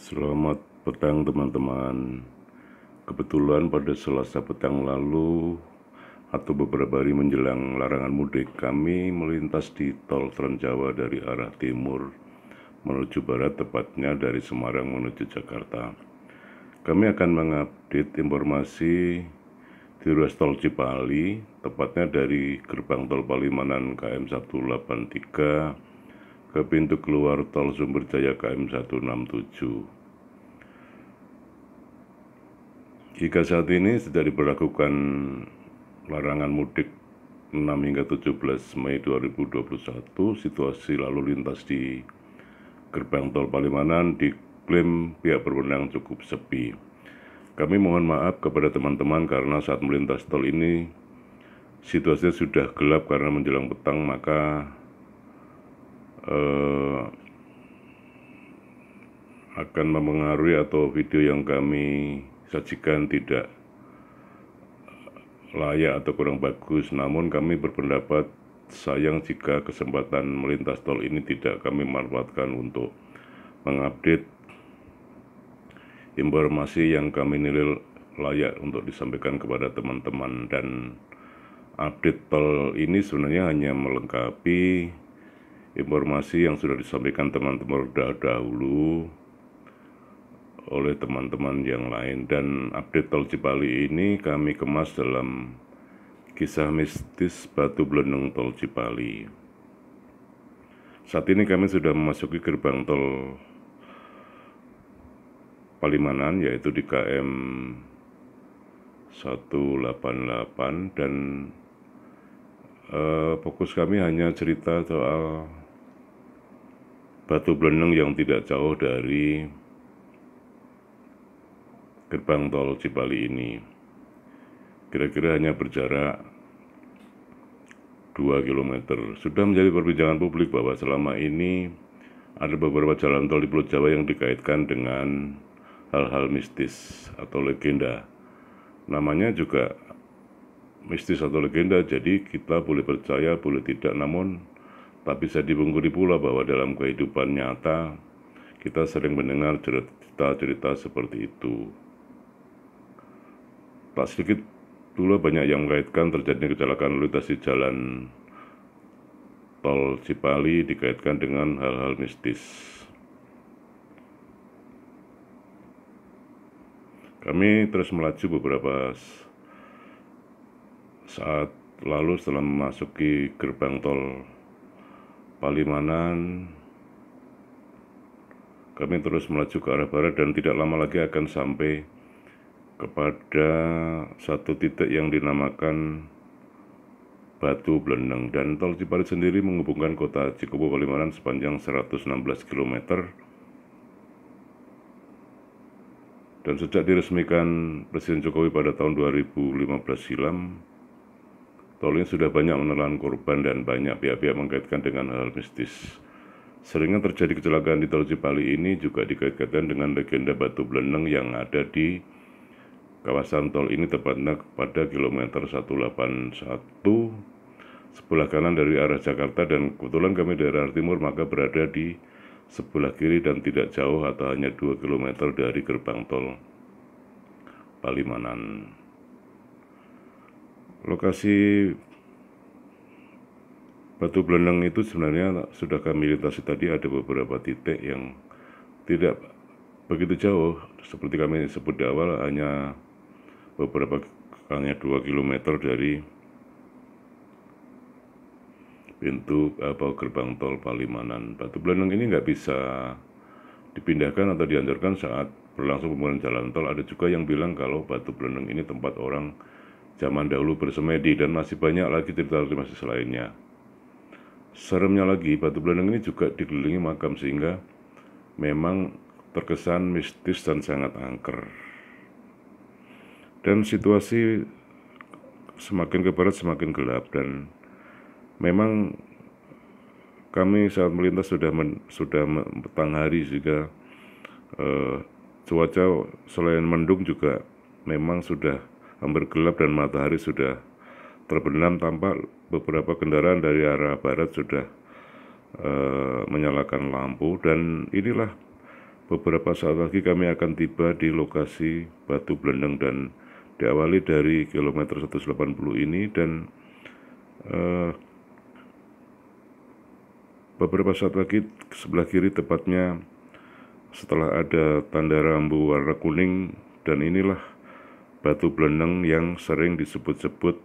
Selamat petang teman-teman. Kebetulan pada Selasa petang lalu atau beberapa hari menjelang larangan mudik kami melintas di tol Trans Jawa dari arah timur menuju barat tepatnya dari Semarang menuju Jakarta. Kami akan mengupdate informasi di ruas tol Cipali, tepatnya dari gerbang tol Palimanan KM 183 ke pintu keluar tol Sumber Jaya KM 167. Jika saat ini sudah diberlakukan larangan mudik 6 hingga 17 Mei 2021, situasi lalu lintas di gerbang tol Palimanan diklaim pihak berwenang cukup sepi. Kami mohon maaf kepada teman-teman karena saat melintas tol ini situasinya sudah gelap karena menjelang petang maka eh, akan mempengaruhi atau video yang kami sajikan tidak layak atau kurang bagus namun kami berpendapat sayang jika kesempatan melintas tol ini tidak kami manfaatkan untuk mengupdate informasi yang kami nilai layak untuk disampaikan kepada teman-teman dan update tol ini sebenarnya hanya melengkapi informasi yang sudah disampaikan teman-teman dahulu oleh teman-teman yang lain dan update tol Cipali ini kami kemas dalam kisah mistis batu belenung tol Cipali. Saat ini kami sudah memasuki gerbang tol Palimanan yaitu di KM 188 dan uh, fokus kami hanya cerita soal Batu Bleneng yang tidak jauh dari gerbang tol Cipali ini. Kira-kira hanya berjarak 2 km. Sudah menjadi perbincangan publik bahwa selama ini ada beberapa jalan tol di Pulau Jawa yang dikaitkan dengan hal-hal mistis atau legenda. Namanya juga mistis atau legenda, jadi kita boleh percaya, boleh tidak, namun Tak bisa dibungkiri pula bahwa dalam kehidupan nyata kita sering mendengar cerita-cerita seperti itu. Tak sedikit pula banyak yang mengaitkan terjadinya kecelakaan lalu lintas di jalan tol Cipali dikaitkan dengan hal-hal mistis. Kami terus melaju beberapa saat lalu setelah memasuki gerbang tol Palimanan kami terus melaju ke arah barat dan tidak lama lagi akan sampai kepada satu titik yang dinamakan Batu Blendeng dan tol Cipali sendiri menghubungkan kota Cikopo Palimanan sepanjang 116 km dan sejak diresmikan Presiden Jokowi pada tahun 2015 silam Tolling sudah banyak menelan korban dan banyak pihak-pihak mengkaitkan dengan hal mistis. Seringnya terjadi kecelakaan di Tol Cipali ini juga dikaitkan dengan legenda batu beleneng yang ada di kawasan tol ini tepatnya pada kilometer 181 sebelah kanan dari arah Jakarta dan kebetulan kami dari arah timur maka berada di sebelah kiri dan tidak jauh atau hanya 2 km dari gerbang tol Palimanan lokasi Batu Bleneng itu sebenarnya sudah kami lintasi tadi ada beberapa titik yang tidak begitu jauh seperti kami sebut di awal hanya beberapa hanya 2 km dari pintu apa gerbang tol Palimanan Batu Bleneng ini nggak bisa dipindahkan atau dianjurkan saat berlangsung pembangunan jalan tol ada juga yang bilang kalau Batu Bleneng ini tempat orang zaman dahulu bersemedi dan masih banyak lagi cerita-cerita masih lainnya. Seremnya lagi, Batu Blandung ini juga dikelilingi makam sehingga memang terkesan mistis dan sangat angker. Dan situasi semakin ke barat semakin gelap dan memang kami saat melintas sudah men, sudah petang hari sehingga eh, cuaca selain mendung juga memang sudah Hampir gelap dan matahari sudah terbenam tampak beberapa kendaraan dari arah barat sudah uh, menyalakan lampu dan inilah beberapa saat lagi kami akan tiba di lokasi Batu Blendeng dan diawali dari kilometer 180 ini dan uh, beberapa saat lagi sebelah kiri tepatnya setelah ada tanda rambu warna kuning dan inilah batu beleneng yang sering disebut-sebut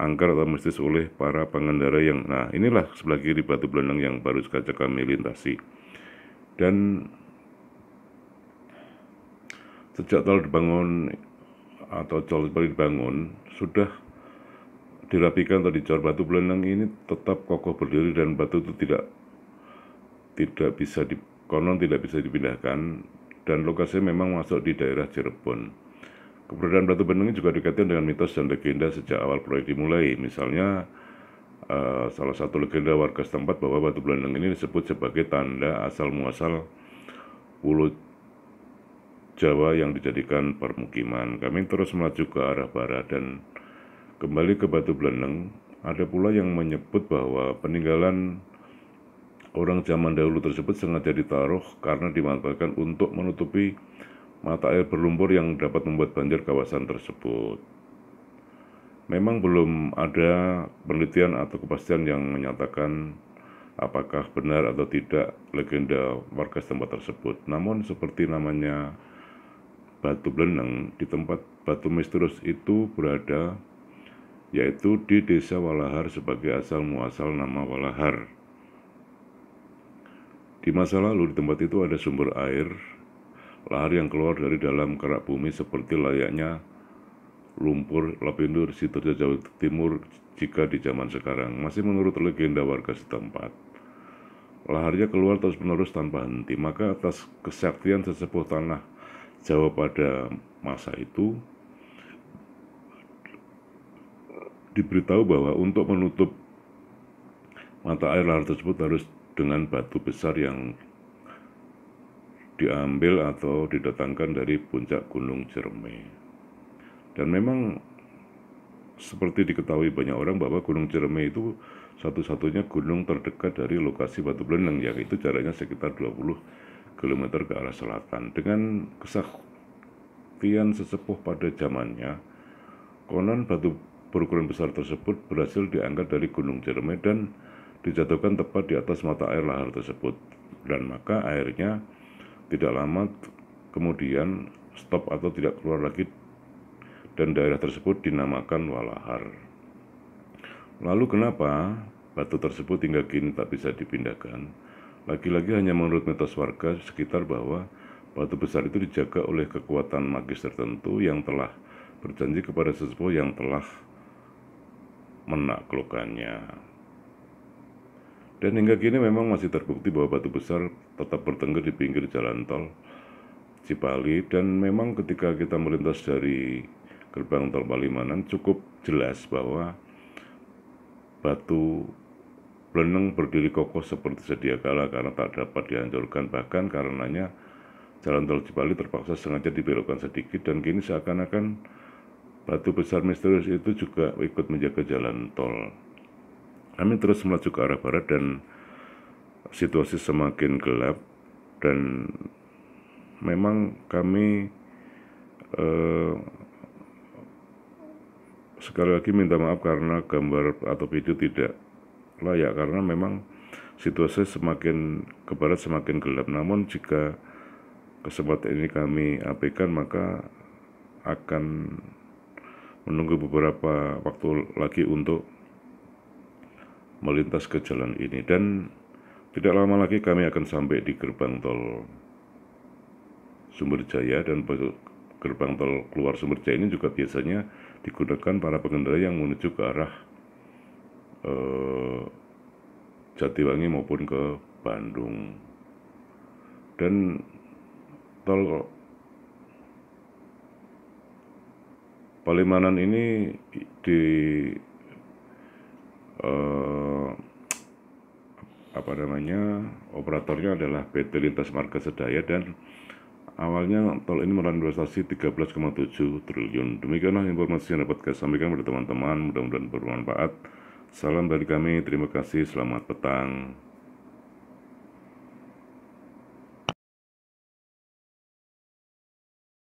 angker atau mistis oleh para pengendara yang nah inilah sebelah kiri batu beleneng yang baru saja kami lintasi dan sejak tol dibangun atau tol baru dibangun sudah dirapikan atau dicor batu belenang ini tetap kokoh berdiri dan batu itu tidak tidak bisa di, konon tidak bisa dipindahkan dan lokasinya memang masuk di daerah Cirebon. Keberadaan Batu Bandung juga dikaitkan dengan mitos dan legenda sejak awal proyek dimulai. Misalnya, uh, salah satu legenda warga setempat bahwa Batu Bendung ini disebut sebagai tanda asal muasal Pulau Jawa yang dijadikan permukiman. Kami terus melaju ke arah barat dan kembali ke Batu Bendung. Ada pula yang menyebut bahwa peninggalan orang zaman dahulu tersebut sengaja ditaruh karena dimanfaatkan untuk menutupi mata air berlumpur yang dapat membuat banjir kawasan tersebut. Memang belum ada penelitian atau kepastian yang menyatakan apakah benar atau tidak legenda warga setempat tersebut. Namun seperti namanya batu belenang di tempat batu misterius itu berada yaitu di Desa Walahar sebagai asal muasal nama Walahar. Di masa lalu di tempat itu ada sumber air lahar yang keluar dari dalam kerak bumi seperti layaknya lumpur lapindo di situ Jawa Timur jika di zaman sekarang masih menurut legenda warga setempat. Laharnya keluar terus-menerus tanpa henti, maka atas kesaktian sesepuh tanah Jawa pada masa itu diberitahu bahwa untuk menutup mata air lahar tersebut harus dengan batu besar yang diambil atau didatangkan dari puncak Gunung Cerme. Dan memang seperti diketahui banyak orang bahwa Gunung Cerme itu satu-satunya gunung terdekat dari lokasi Batu yang yaitu jaraknya sekitar 20 km ke arah selatan. Dengan kesaktian sesepuh pada zamannya, konon batu berukuran besar tersebut berhasil diangkat dari Gunung Cerme dan dijatuhkan tepat di atas mata air lahar tersebut. Dan maka airnya tidak lama kemudian stop atau tidak keluar lagi dan daerah tersebut dinamakan Walahar. Lalu kenapa batu tersebut hingga kini tak bisa dipindahkan? Lagi-lagi hanya menurut mitos warga sekitar bahwa batu besar itu dijaga oleh kekuatan magis tertentu yang telah berjanji kepada sesepuh yang telah menaklukkannya. Dan hingga kini memang masih terbukti bahwa batu besar tetap bertengger di pinggir jalan tol Cipali dan memang ketika kita melintas dari gerbang tol Palimanan cukup jelas bahwa batu Beleneng berdiri kokoh seperti sedia kala karena tak dapat dihancurkan bahkan karenanya jalan tol Cipali terpaksa sengaja dibelokkan sedikit dan kini seakan-akan batu besar misterius itu juga ikut menjaga jalan tol. Kami terus melaju ke arah barat dan situasi semakin gelap dan memang kami eh, sekali lagi minta maaf karena gambar atau video tidak layak karena memang situasi semakin ke barat semakin gelap namun jika kesempatan ini kami abaikan maka akan menunggu beberapa waktu lagi untuk melintas ke jalan ini dan tidak lama lagi kami akan sampai di gerbang tol Sumberjaya dan gerbang tol keluar Sumberjaya ini juga biasanya digunakan para pengendara yang menuju ke arah eh, Jatiwangi maupun ke Bandung dan tol Palimanan ini di eh, apa namanya operatornya adalah PT Lintas Marga Sedaya dan awalnya tol ini menelan investasi 13,7 triliun. Demikianlah informasi yang dapat kami sampaikan kepada teman-teman, mudah-mudahan bermanfaat. Salam dari kami, terima kasih, selamat petang.